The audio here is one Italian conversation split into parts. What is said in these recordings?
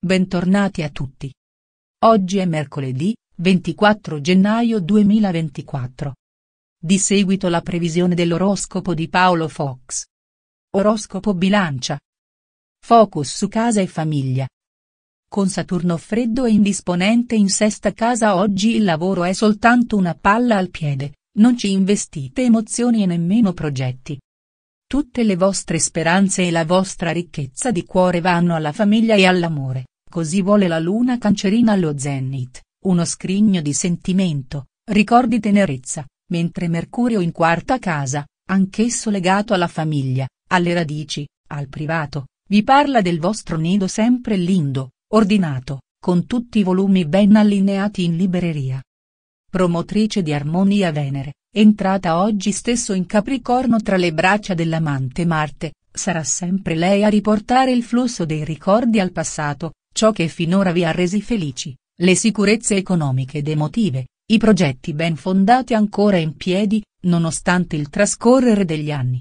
Bentornati a tutti. Oggi è mercoledì, 24 gennaio 2024. Di seguito la previsione dell'oroscopo di Paolo Fox. Oroscopo bilancia. Focus su casa e famiglia. Con Saturno freddo e indisponente in sesta casa oggi il lavoro è soltanto una palla al piede, non ci investite emozioni e nemmeno progetti. Tutte le vostre speranze e la vostra ricchezza di cuore vanno alla famiglia e all'amore. Così vuole la luna cancerina allo zenit, uno scrigno di sentimento, ricordi tenerezza, mentre Mercurio in quarta casa, anch'esso legato alla famiglia, alle radici, al privato, vi parla del vostro nido sempre lindo, ordinato, con tutti i volumi ben allineati in libreria. Promotrice di Armonia Venere, entrata oggi stesso in Capricorno tra le braccia dell'amante Marte, sarà sempre lei a riportare il flusso dei ricordi al passato, ciò che finora vi ha resi felici, le sicurezze economiche ed emotive, i progetti ben fondati ancora in piedi, nonostante il trascorrere degli anni.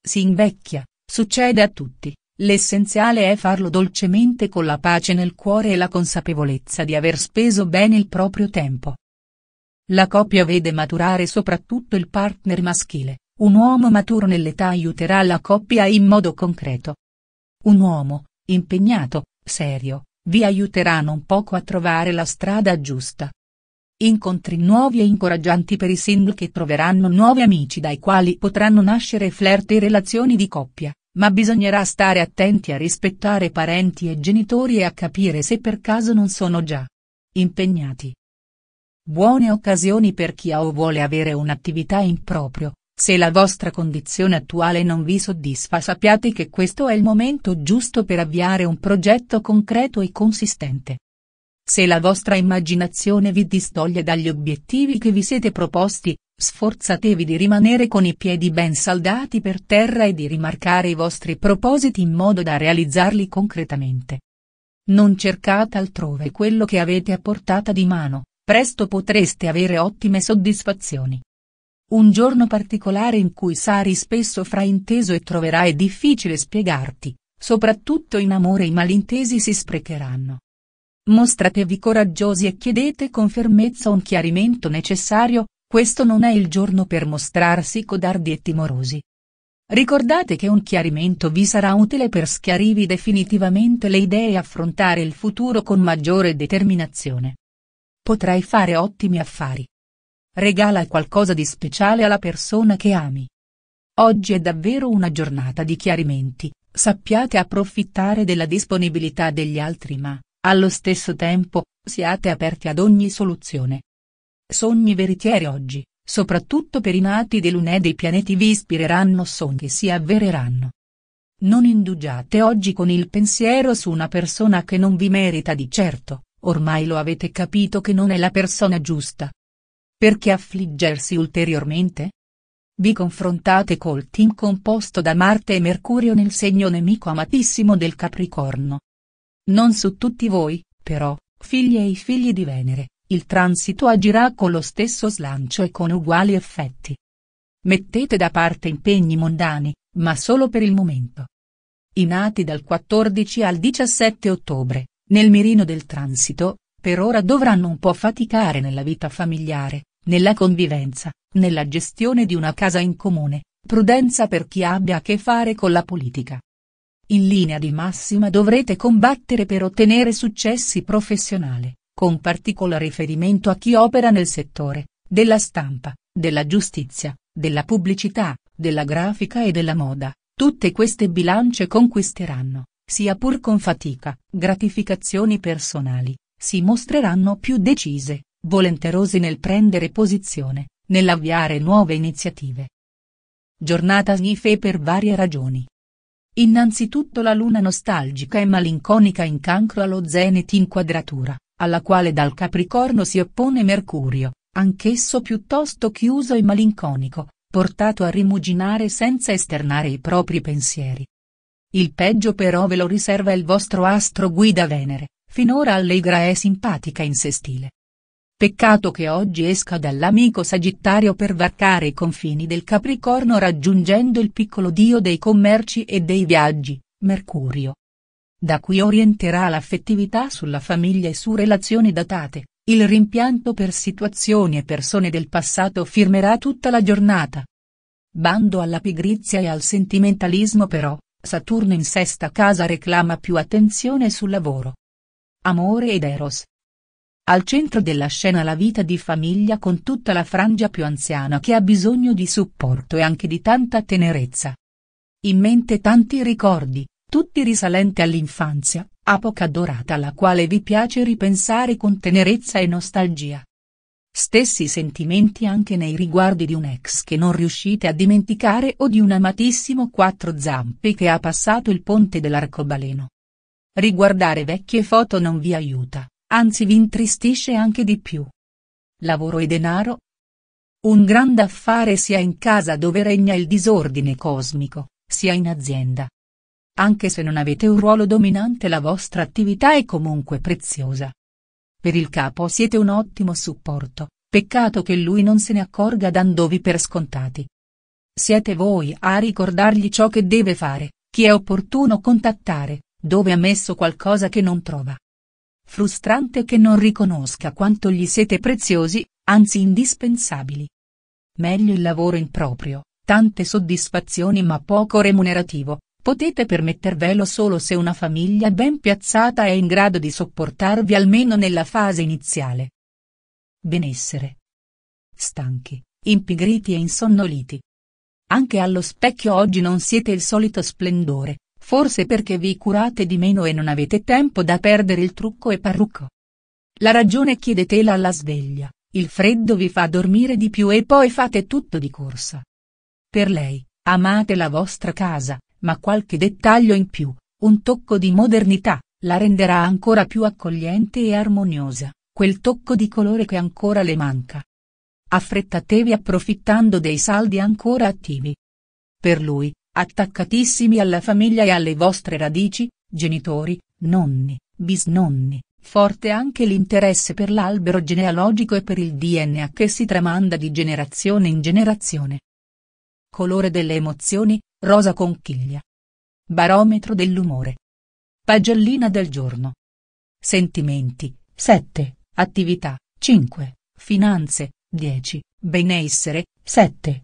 Si invecchia, succede a tutti, l'essenziale è farlo dolcemente con la pace nel cuore e la consapevolezza di aver speso bene il proprio tempo. La coppia vede maturare soprattutto il partner maschile, un uomo maturo nell'età aiuterà la coppia in modo concreto. Un uomo, impegnato, serio, vi aiuteranno un poco a trovare la strada giusta. Incontri nuovi e incoraggianti per i single che troveranno nuovi amici dai quali potranno nascere flirt e relazioni di coppia, ma bisognerà stare attenti a rispettare parenti e genitori e a capire se per caso non sono già impegnati. Buone occasioni per chi ha o vuole avere un'attività in proprio, se la vostra condizione attuale non vi soddisfa sappiate che questo è il momento giusto per avviare un progetto concreto e consistente. Se la vostra immaginazione vi distoglie dagli obiettivi che vi siete proposti, sforzatevi di rimanere con i piedi ben saldati per terra e di rimarcare i vostri propositi in modo da realizzarli concretamente. Non cercate altrove quello che avete a portata di mano, presto potreste avere ottime soddisfazioni. Un giorno particolare in cui sarai spesso frainteso e troverai difficile spiegarti, soprattutto in amore i malintesi si sprecheranno. Mostratevi coraggiosi e chiedete con fermezza un chiarimento necessario, questo non è il giorno per mostrarsi codardi e timorosi. Ricordate che un chiarimento vi sarà utile per schiarirvi definitivamente le idee e affrontare il futuro con maggiore determinazione. Potrai fare ottimi affari. Regala qualcosa di speciale alla persona che ami. Oggi è davvero una giornata di chiarimenti, sappiate approfittare della disponibilità degli altri ma, allo stesso tempo, siate aperti ad ogni soluzione. Sogni veritieri oggi, soprattutto per i nati di lunedì i pianeti vi ispireranno sogni che si avvereranno. Non indugiate oggi con il pensiero su una persona che non vi merita di certo, ormai lo avete capito che non è la persona giusta, perché affliggersi ulteriormente? Vi confrontate col team composto da Marte e Mercurio nel segno nemico amatissimo del Capricorno. Non su tutti voi, però, figli e figli di Venere, il transito agirà con lo stesso slancio e con uguali effetti. Mettete da parte impegni mondani, ma solo per il momento. I nati dal 14 al 17 ottobre, nel mirino del transito, per ora dovranno un po' faticare nella vita familiare, nella convivenza, nella gestione di una casa in comune, prudenza per chi abbia a che fare con la politica. In linea di massima dovrete combattere per ottenere successi professionali, con particolare riferimento a chi opera nel settore, della stampa, della giustizia, della pubblicità, della grafica e della moda, tutte queste bilance conquisteranno, sia pur con fatica, gratificazioni personali, si mostreranno più decise, volenterosi nel prendere posizione, nell'avviare nuove iniziative. Giornata snife per varie ragioni. Innanzitutto la luna nostalgica e malinconica in cancro allo zenit in quadratura, alla quale dal Capricorno si oppone Mercurio, anch'esso piuttosto chiuso e malinconico, portato a rimuginare senza esternare i propri pensieri. Il peggio però ve lo riserva il vostro astro guida Venere, finora allegra e simpatica in sé stile, Peccato che oggi esca dall'amico sagittario per varcare i confini del Capricorno raggiungendo il piccolo dio dei commerci e dei viaggi, Mercurio. Da qui orienterà l'affettività sulla famiglia e su relazioni datate, il rimpianto per situazioni e persone del passato firmerà tutta la giornata. Bando alla pigrizia e al sentimentalismo però, Saturno in sesta casa reclama più attenzione sul lavoro. Amore ed Eros, al centro della scena la vita di famiglia con tutta la frangia più anziana che ha bisogno di supporto e anche di tanta tenerezza. In mente tanti ricordi, tutti risalenti all'infanzia, apoca dorata alla quale vi piace ripensare con tenerezza e nostalgia. Stessi sentimenti anche nei riguardi di un ex che non riuscite a dimenticare o di un amatissimo quattro zampe che ha passato il ponte dell'arcobaleno. Riguardare vecchie foto non vi aiuta anzi vi intristisce anche di più. Lavoro e denaro? Un grande affare sia in casa dove regna il disordine cosmico, sia in azienda. Anche se non avete un ruolo dominante la vostra attività è comunque preziosa. Per il capo siete un ottimo supporto, peccato che lui non se ne accorga dandovi per scontati. Siete voi a ricordargli ciò che deve fare, chi è opportuno contattare, dove ha messo qualcosa che non trova. Frustrante che non riconosca quanto gli siete preziosi, anzi indispensabili. Meglio il lavoro improprio, tante soddisfazioni ma poco remunerativo, potete permettervelo solo se una famiglia ben piazzata è in grado di sopportarvi almeno nella fase iniziale. Benessere. Stanchi, impigriti e insonnoliti. Anche allo specchio oggi non siete il solito splendore, forse perché vi curate di meno e non avete tempo da perdere il trucco e parrucco. La ragione chiedetela alla sveglia, il freddo vi fa dormire di più e poi fate tutto di corsa. Per lei, amate la vostra casa, ma qualche dettaglio in più, un tocco di modernità, la renderà ancora più accogliente e armoniosa, quel tocco di colore che ancora le manca. Affrettatevi approfittando dei saldi ancora attivi. Per lui, attaccatissimi alla famiglia e alle vostre radici, genitori, nonni, bisnonni, forte anche l'interesse per l'albero genealogico e per il DNA che si tramanda di generazione in generazione. Colore delle emozioni, rosa conchiglia. Barometro dell'umore. Pagellina del giorno. Sentimenti, 7, attività, 5, finanze, 10, benessere, 7,